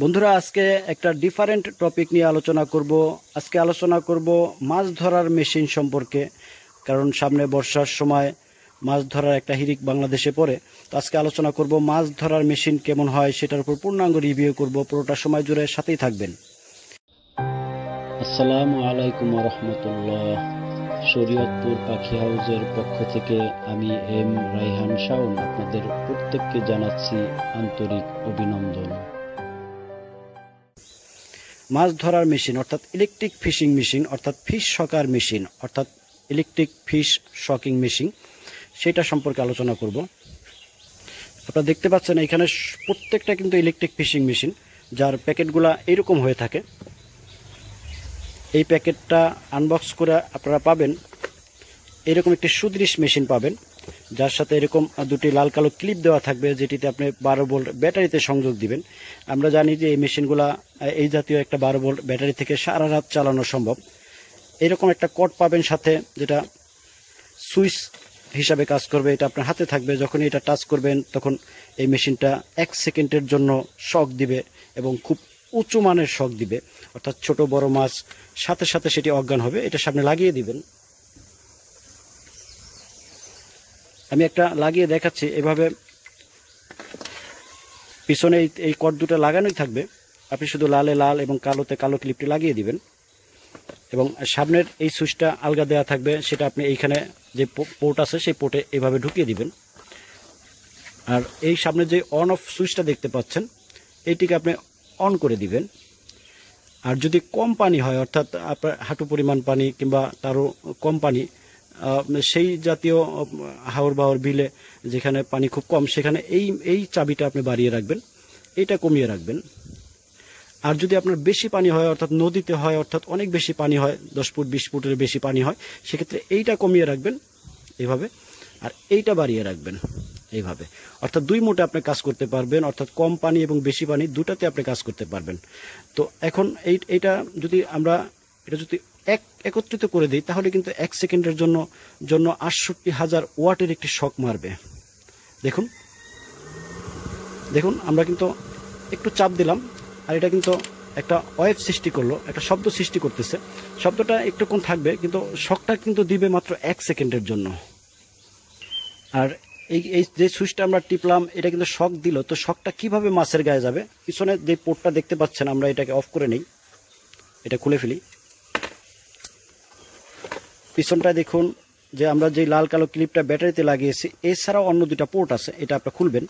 বন্ধুরা আজকে একটা ডিফারেন্ট টপিক নিয়ে আলোচনা করব আজকে আলোচনা করব মাছ ধরার মেশিন সম্পর্কে কারণ সামনে বর্ষার সময় মাছ ধরার একটা হিরিক বাংলাদেশে পড়ে তো আজকে আলোচনা করব মাছ ধরার মেশিন কেমন হয় সেটার উপর পূর্ণাঙ্গ রিভিউ করব পুরোটা সময় জুড়ে সাথেই থাকবেন আসসালামু আলাইকুম রহমতুল্লাহ শরীয়তপুর পাখি হাউজের পক্ষ থেকে আমি এম রাইহান শাওন আপনাদের প্রত্যেককে জানাচ্ছি আন্তরিক অভিনন্দন মাছ ধরার মেশিন অর্থাৎ ইলেকট্রিক ফিশিং মেশিন অর্থাৎ ফিশ শকার মেশিন অর্থাৎ ইলেকট্রিক ফিশ শকিং মেশিন সেটা সম্পর্কে আলোচনা করব আপনারা দেখতে পাচ্ছেন এখানে প্রত্যেকটা কিন্তু ইলেকট্রিক ফিশিং মেশিন যার প্যাকেটগুলা এইরকম হয়ে থাকে এই প্যাকেটটা আনবক্স করে আপনারা পাবেন এরকম একটি সুদৃশ মেশিন পাবেন যার সাথে এরকম দুটি লাল কালো ক্লিপ দেওয়া থাকবে যেটিতে আপনি বারো ভোল্ট ব্যাটারিতে সংযোগ দিবেন আমরা জানি যে এই মেশিনগুলা এই জাতীয় একটা বারো ভোল্ট ব্যাটারি থেকে সারা রাত চালানো সম্ভব এরকম একটা কট পাবেন সাথে যেটা সুইচ হিসাবে কাজ করবে এটা আপনার হাতে থাকবে যখন এটা টাচ করবেন তখন এই মেশিনটা এক সেকেন্ডের জন্য শক দিবে এবং খুব উঁচু মানের শক দিবে অর্থাৎ ছোট বড় মাছ সাথে সাথে সেটি অজ্ঞান হবে এটা সামনে লাগিয়ে দিবেন আমি একটা লাগিয়ে দেখাচ্ছি এভাবে পিছনে এই কট দুটো লাগানোই থাকবে আপনি শুধু লালে লাল এবং কালোতে কালো ক্লিপটি লাগিয়ে দিবেন এবং সামনের এই সুইচটা আলগা দেওয়া থাকবে সেটা আপনি এইখানে যে পোর্ট আছে সেই পোর্টে এভাবে ঢুকিয়ে দিবেন আর এই সামনে যে অন অফ সুইচটা দেখতে পাচ্ছেন এইটিকে আপনি অন করে দিবেন আর যদি কম পানি হয় অর্থাৎ আপনার হাঁটু পরিমাণ পানি কিংবা তারও কম পানি সেই জাতীয় হাওর বাওর বিলে যেখানে পানি খুব কম সেখানে এই এই চাবিটা আপনি বাড়িয়ে রাখবেন এটা কমিয়ে রাখবেন আর যদি আপনার বেশি পানি হয় অর্থাৎ নদীতে হয় অর্থাৎ অনেক বেশি পানি হয় দশ ফুট বিশ ফুটের বেশি পানি হয় সেক্ষেত্রে এইটা কমিয়ে রাখবেন এইভাবে আর এইটা বাড়িয়ে রাখবেন এইভাবে অর্থাৎ দুই মোটে আপনি কাজ করতে পারবেন অর্থাৎ কম পানি এবং বেশি পানি দুটাতে আপনি কাজ করতে পারবেন তো এখন এই এইটা যদি আমরা এটা যদি এক একত্রিত করে দিই তাহলে কিন্তু এক সেকেন্ডের জন্য জন্য আটষট্টি হাজার ওয়াটের একটি শক মারবে দেখুন দেখুন আমরা কিন্তু একটু চাপ দিলাম আর এটা কিন্তু একটা ওয়েভ সৃষ্টি করলো একটা শব্দ সৃষ্টি করতেছে শব্দটা একটুক্ষণ থাকবে কিন্তু শকটা কিন্তু দিবে মাত্র এক সেকেন্ডের জন্য আর এই এই যে সুইচটা আমরা টিপলাম এটা কিন্তু শক দিল তো শকটা কিভাবে মাছের গায়ে যাবে পিছনে যে পোর্টটা দেখতে পাচ্ছেন আমরা এটাকে অফ করে নেই এটা খুলে ফেলি পিছনটা দেখুন যে আমরা যে লাল কালো ক্লিপটা ব্যাটারিতে লাগিয়েছি এছাড়াও অন্য দুটা পোর্ট আছে এটা আপনি খুলবেন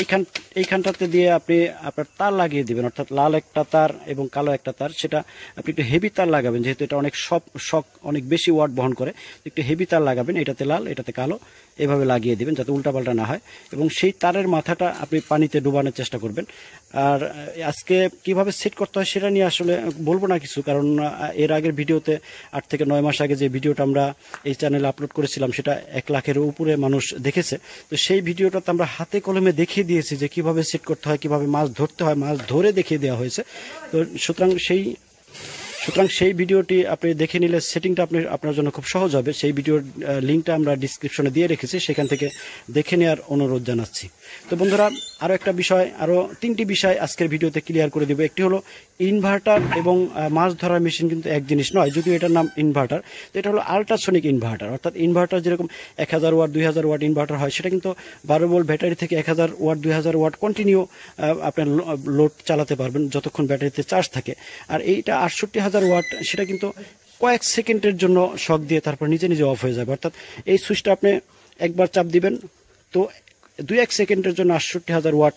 এইখান এইখানটাতে দিয়ে আপনি আপনার তার লাগিয়ে দিবেন অর্থাৎ লাল একটা তার এবং কালো একটা তার সেটা আপনি একটু হেভি তার লাগাবেন যেহেতু এটা অনেক সব শক অনেক বেশি ওয়ার্ড বহন করে একটু হেভি তার লাগাবেন এটাতে লাল এটাতে কালো এভাবে লাগিয়ে দিবেন যাতে উল্টাপাল্টা না হয় এবং সেই তারের মাথাটা আপনি পানিতে ডুবানোর চেষ্টা করবেন আর আজকে কিভাবে সেট করতে হয় সেটা নিয়ে আসলে বলবো না কিছু কারণ এর আগের ভিডিওতে আট থেকে নয় মাস আগে যে ভিডিওটা আমরা এই চ্যানেলে আপলোড করেছিলাম সেটা এক লাখের উপরে মানুষ দেখেছে তো সেই ভিডিওটাতে আমরা হাতে কলমে দেখিয়ে দিয়েছি যে কীভাবে কিভাবে সেট করতে হয় কিভাবে মাছ ধরতে হয় মাছ ধরে দেখিয়ে দেওয়া হয়েছে তো সুতরাং সেই সুতরাং সেই ভিডিওটি আপনি দেখে নিলে সেটিংটা আপনি আপনার জন্য খুব সহজ হবে সেই ভিডিওর লিঙ্কটা আমরা ডিসক্রিপশনে দিয়ে রেখেছি সেখান থেকে দেখে নেওয়ার অনুরোধ জানাচ্ছি তো বন্ধুরা আরও একটা বিষয় আরও তিনটি বিষয় আজকের ভিডিওতে ক্লিয়ার করে দেবো একটি হলো ইনভার্টার এবং মাছ ধরার মেশিন কিন্তু এক জিনিস নয় যদিও এটার নাম ইনভার্টার তো এটা হলো আল্ট্রাসনিক ইনভার্টার অর্থাৎ ইনভার্টার যেরকম এক হাজার ওয়াট দুই হাজার ওয়াট ইনভার্টার হয় সেটা কিন্তু বারো বল ব্যাটারি থেকে এক হাজার ওয়াট দুই হাজার ওয়াট কন্টিনিউ আপনার লোড চালাতে পারবেন যতক্ষণ ব্যাটারিতে চার্জ থাকে আর এইটা আটষট্টি হাজার হাজার ওয়াট সেটা কিন্তু কয়েক সেকেন্ডের জন্য শখ দিয়ে তারপর নিজে নিজে অফ হয়ে যাবে অর্থাৎ এই সুইচটা আপনি একবার চাপ দিবেন তো দুই এক সেকেন্ডের জন্য আটষট্টি হাজার ওয়াট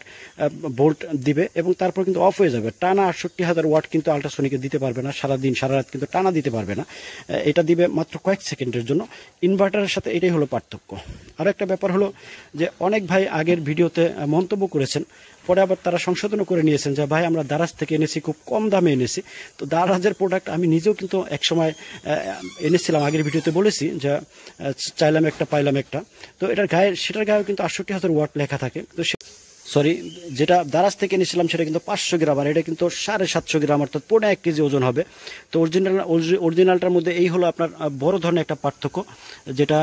ভোল্ট দিবে এবং তারপর কিন্তু অফ হয়ে যাবে টানা আটষট্টি হাজার ওয়াট কিন্তু আল্ট্রাসোনিকে দিতে পারবে না সারাদিন সারা রাত কিন্তু টানা দিতে পারবে না এটা দিবে মাত্র কয়েক সেকেন্ডের জন্য ইনভার্টারের সাথে এটাই হলো পার্থক্য আর একটা ব্যাপার হলো যে অনেক ভাই আগের ভিডিওতে মন্তব্য করেছেন পরে আবার তারা সংশোধনও করে নিয়েছেন যে ভাই আমরা দারাজ থেকে এনেছি খুব কম দামে এনেছি তো দারাজের প্রোডাক্ট আমি নিজেও কিন্তু এক সময় এনেছিলাম আগের ভিডিওতে বলেছি যে চাইলাম একটা পাইলাম একটা তো এটার গায়ে সেটার গায়েও কিন্তু আটষট্টি হাজার ওয়াট লেখা থাকে তো সরি যেটা দারাজ থেকে নিয়েছিলাম সেটা কিন্তু পাঁচশো গ্রাম আর এটা কিন্তু সাড়ে সাতশো গ্রাম অর্থাৎ পনেরো এক কেজি ওজন হবে তো অরিজিনাল অরিজিনালটার মধ্যে এই হলো আপনার বড় ধরনের একটা পার্থক্য যেটা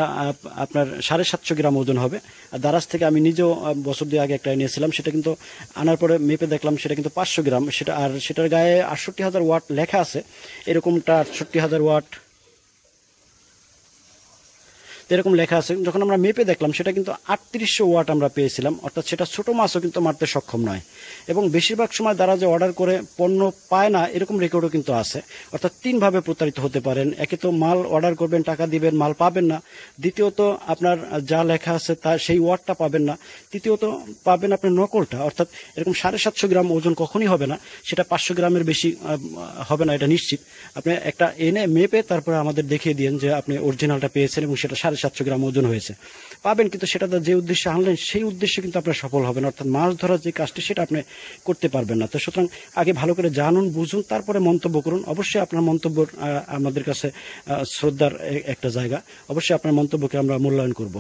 আপনার সাড়ে সাতশো গ্রাম ওজন হবে আর দারাজ থেকে আমি নিজেও বছর দিয়ে আগে একটা নিয়েছিলাম সেটা কিন্তু আনার পরে মেপে দেখলাম সেটা কিন্তু পাঁচশো গ্রাম সেটা আর সেটার গায়ে আটষট্টি হাজার ওয়াট লেখা আছে এরকমটা আটষট্টি হাজার ওয়াট তো এরকম লেখা আছে যখন আমরা মেপে দেখলাম সেটা কিন্তু আটত্রিশশো ওয়াট আমরা পেয়েছিলাম অর্থাৎ সেটা ছোটো মাছও কিন্তু মারতে সক্ষম নয় এবং বেশিরভাগ সময় তারা যে অর্ডার করে পণ্য পায় না এরকম রেকর্ডও কিন্তু আছে অর্থাৎ তিনভাবে প্রতারিত হতে পারেন একে তো মাল অর্ডার করবেন টাকা দিবেন মাল পাবেন না দ্বিতীয়ত আপনার যা লেখা আছে তা সেই ওয়াটটা পাবেন না তৃতীয়ত পাবেন আপনার নকলটা অর্থাৎ এরকম সাড়ে সাতশো গ্রাম ওজন কখনই হবে না সেটা পাঁচশো গ্রামের বেশি হবে না এটা নিশ্চিত আপনি একটা এনে মেপে তারপরে আমাদের দেখিয়ে দিন যে আপনি অরিজিনালটা পেয়েছেন এবং সেটা সাড়ে সাড়ে সাতশো গ্রাম ওজন হয়েছে পাবেন কিন্তু সেটা যে উদ্দেশ্যে আনলেন সেই উদ্দেশ্যে কিন্তু আপনার সফল হবেন অর্থাৎ মাছ ধরার যে কাজটি সেটা আপনি করতে পারবেন না তো সুতরাং আগে ভালো করে জানুন বুঝুন তারপরে মন্তব্য করুন অবশ্যই আপনার মন্তব্য আমাদের কাছে শ্রদ্ধার একটা জায়গা অবশ্যই আপনার মন্তব্যকে আমরা মূল্যায়ন করব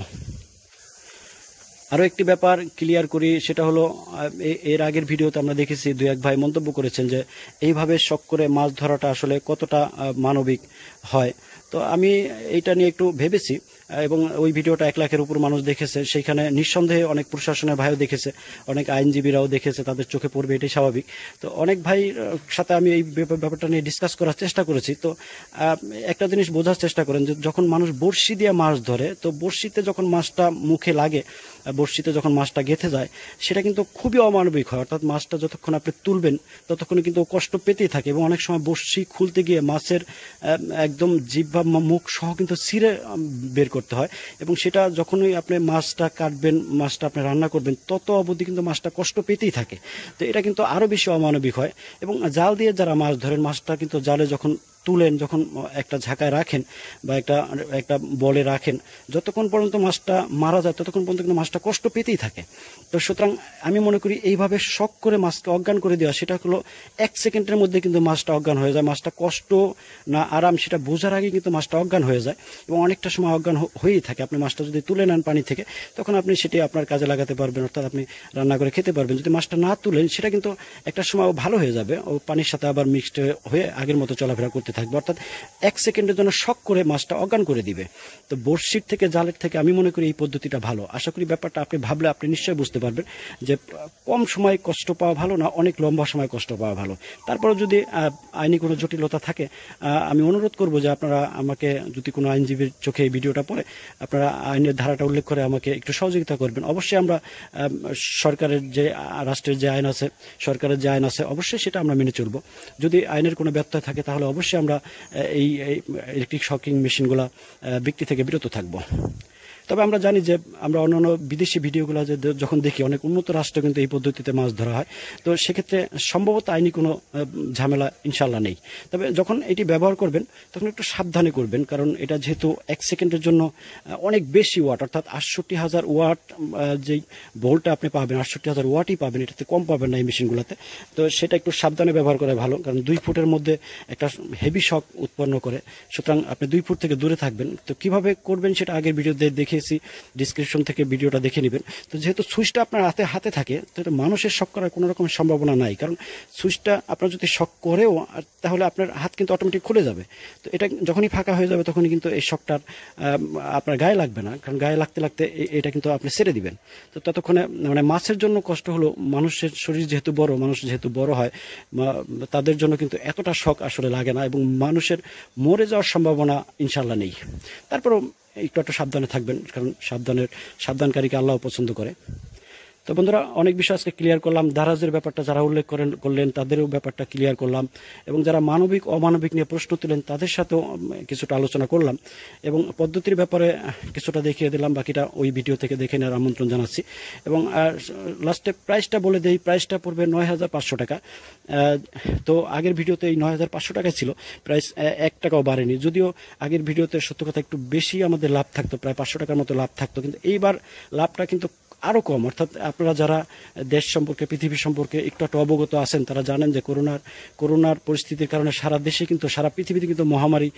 আরও একটি ব্যাপার ক্লিয়ার করি সেটা হলো এর আগের ভিডিওতে আমরা দেখেছি দু এক ভাই মন্তব্য করেছেন যে এইভাবে শখ করে মাছ ধরাটা আসলে কতটা মানবিক হয় তো আমি এইটা নিয়ে একটু ভেবেছি এবং ওই ভিডিওটা এক লাখের উপর মানুষ দেখেছে সেইখানে নিঃসন্দেহে অনেক প্রশাসনের ভাইও দেখেছে অনেক আইনজীবীরাও দেখেছে তাদের চোখে পড়বে এটাই স্বাভাবিক তো অনেক ভাই সাথে আমি এই ব্যাপারটা নিয়ে ডিসকাস করার চেষ্টা করেছি তো একটা জিনিস বোঝার চেষ্টা করেন যে যখন মানুষ বড়শি দিয়ে মাছ ধরে তো বড়শিতে যখন মাছটা মুখে লাগে বড়শিতে যখন মাছটা গেথে যায় সেটা কিন্তু খুবই অমানবিক হয় অর্থাৎ মাছটা যতক্ষণ আপনি তুলবেন ততক্ষণ কিন্তু কষ্ট পেতেই থাকে এবং অনেক সময় বড়শি খুলতে গিয়ে মাছের একদম জিভ বা মুখ সহ কিন্তু ছিঁড়ে বের করে করতে হয় এবং সেটা যখনই আপনি মাছটা কাটবেন মাছটা আপনি রান্না করবেন তত অবধি কিন্তু মাছটা কষ্ট পেতেই থাকে তো এটা কিন্তু আরও বেশি অমানবিক হয় এবং জাল দিয়ে যারা মাছ ধরেন মাছটা কিন্তু জালে যখন তুলেন যখন একটা ঝাঁকায় রাখেন বা একটা একটা বলে রাখেন যতক্ষণ পর্যন্ত মাছটা মারা যায় ততক্ষণ পর্যন্ত কিন্তু মাছটা কষ্ট পেতেই থাকে তো সুতরাং আমি মনে করি এইভাবে শখ করে মাছকে অজ্ঞান করে দেওয়া সেটা হলো এক সেকেন্ডের মধ্যে কিন্তু মাছটা অজ্ঞান হয়ে যায় মাছটা কষ্ট না আরাম সেটা বোঝার আগে কিন্তু মাছটা অজ্ঞান হয়ে যায় এবং অনেকটা সময় অজ্ঞান হয়েই থাকে আপনি মাছটা যদি তুলে নেন পানি থেকে তখন আপনি সেটি আপনার কাজে লাগাতে পারবেন অর্থাৎ আপনি রান্না করে খেতে পারবেন যদি মাছটা না তুলেন সেটা কিন্তু একটা সময় ভালো হয়ে যাবে ও পানির সাথে আবার মিক্সড হয়ে আগের মতো চলাফেরা করতে থাকবে অর্থাৎ এক সেকেন্ডের জন্য শখ করে মাছটা অজ্ঞান করে দিবে তো বড়শির থেকে জালের থেকে আমি মনে করি এই পদ্ধতিটা ভালো আশা করি ব্যাপারটা আপনি ভাবলে আপনি নিশ্চয়ই বুঝতে বুঝতে পারবেন যে কম সময় কষ্ট পাওয়া ভালো না অনেক লম্বা সময় কষ্ট পাওয়া ভালো তারপরে যদি আইনি কোনো জটিলতা থাকে আমি অনুরোধ করব যে আপনারা আমাকে যদি কোনো আইনজীবীর চোখে এই ভিডিওটা পড়ে আপনারা আইনের ধারাটা উল্লেখ করে আমাকে একটু সহযোগিতা করবেন অবশ্যই আমরা সরকারের যে রাষ্ট্রের যে আইন আছে সরকারের যে আইন আছে অবশ্যই সেটা আমরা মেনে চলব যদি আইনের কোনো ব্যত্যয় থাকে তাহলে অবশ্যই আমরা এই ইলেকট্রিক শকিং মেশিনগুলো বিক্রি থেকে বিরত থাকবো তবে আমরা জানি যে আমরা অন্যান্য বিদেশি ভিডিওগুলো যে যখন দেখি অনেক উন্নত রাষ্ট্রে কিন্তু এই পদ্ধতিতে মাছ ধরা হয় তো সেক্ষেত্রে সম্ভবত আইনি কোনো ঝামেলা ইনশাল্লাহ নেই তবে যখন এটি ব্যবহার করবেন তখন একটু সাবধানে করবেন কারণ এটা যেহেতু এক সেকেন্ডের জন্য অনেক বেশি ওয়াট অর্থাৎ আটষট্টি হাজার ওয়াট যেই ভোল্টটা আপনি পাবেন আটষট্টি হাজার ওয়াটই পাবেন এটাতে কম পাবেন না এই মেশিনগুলোতে তো সেটা একটু সাবধানে ব্যবহার করা ভালো কারণ দুই ফুটের মধ্যে একটা হেভি শক উৎপন্ন করে সুতরাং আপনি দুই ফুট থেকে দূরে থাকবেন তো কিভাবে করবেন সেটা আগের ভিডিওতে দেখে সিএসি ডিসক্রিপশন থেকে ভিডিওটা দেখে নেবেন তো যেহেতু সুইচটা আপনার হাতে হাতে থাকে তো মানুষের শখ করার কোনো রকম সম্ভাবনা নাই কারণ সুইচটা আপনার যদি শখ করেও তাহলে আপনার হাত কিন্তু অটোমেটিক খুলে যাবে তো এটা যখনই ফাঁকা হয়ে যাবে তখনই কিন্তু এই শখটার আপনার গায়ে লাগবে না কারণ গায়ে লাগতে লাগতে এটা কিন্তু আপনি ছেড়ে দিবেন তো ততক্ষণে মানে মাছের জন্য কষ্ট হলো মানুষের শরীর যেহেতু বড় মানুষ যেহেতু বড় হয় তাদের জন্য কিন্তু এতটা শখ আসলে লাগে না এবং মানুষের মরে যাওয়ার সম্ভাবনা ইনশাল্লাহ নেই তারপরও একটু একটা সাবধানে থাকবেন কারণ সাবধানের সাবধানকারীকে আল্লাহ পছন্দ করে তো বন্ধুরা অনেক বিষয় আজকে ক্লিয়ার করলাম দারাজের ব্যাপারটা যারা উল্লেখ করেন করলেন তাদেরও ব্যাপারটা ক্লিয়ার করলাম এবং যারা মানবিক অমানবিক নিয়ে প্রশ্ন তুলেন তাদের সাথেও কিছুটা আলোচনা করলাম এবং পদ্ধতির ব্যাপারে কিছুটা দেখিয়ে দিলাম বাকিটা ওই ভিডিও থেকে দেখে নেওয়ার আমন্ত্রণ জানাচ্ছি এবং লাস্টে প্রাইসটা বলে দিই প্রাইসটা পড়বে নয় হাজার পাঁচশো টাকা তো আগের ভিডিওতে এই নয় হাজার পাঁচশো টাকা ছিল প্রাইস এক টাকাও বাড়েনি যদিও আগের ভিডিওতে সত্য কথা একটু বেশি আমাদের লাভ থাকতো প্রায় পাঁচশো টাকার মতো লাভ থাকতো কিন্তু এইবার লাভটা কিন্তু আরও কম অর্থাৎ আপনারা যারা দেশ সম্পর্কে পৃথিবী সম্পর্কে একটু একটু অবগত আছেন তারা জানেন যে করোনার করোনার পরিস্থিতির কারণে সারা দেশে কিন্তু সারা পৃথিবীতে কিন্তু মহামারী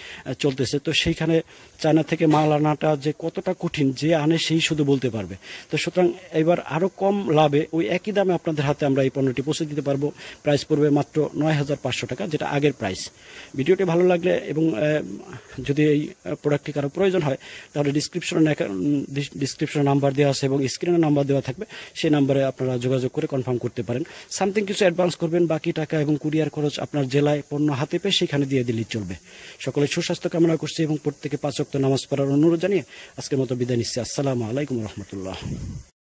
চলতেছে তো সেইখানে চায়না থেকে মাল আনাটা যে কতটা কঠিন যে আনে সেই শুধু বলতে পারবে তো সুতরাং এবার আরও কম লাভে ওই একই দামে আপনাদের হাতে আমরা এই পণ্যটি পৌঁছে দিতে পারবো প্রাইস পড়বে মাত্র নয় হাজার পাঁচশো টাকা যেটা আগের প্রাইস ভিডিওটি ভালো লাগলে এবং যদি এই প্রোডাক্টটি কারো প্রয়োজন হয় তাহলে ডিসক্রিপশনে ডিসক্রিপশনে নাম্বার দেওয়া আছে এবং স্ক্রিনে নাম্বার দেওয়া থাকবে সেই নাম্বারে আপনারা যোগাযোগ করে কনফার্ম করতে পারেন সামথিং কিছু অ্যাডভান্স করবেন বাকি টাকা এবং কুরিয়ার খরচ আপনার জেলায় পণ্য হাতে পেয়ে সেখানে দিয়ে দিলেই চলবে সকলে সুস্বাস্থ্য কামনা করছি এবং প্রত্যেকে পাঁচক্ত নামাজ পড়ার অনুরোধ জানিয়ে আজকের মতো বিদায় নিচ্ছি আসসালামু আলাইকুম রহমতুল্লাহ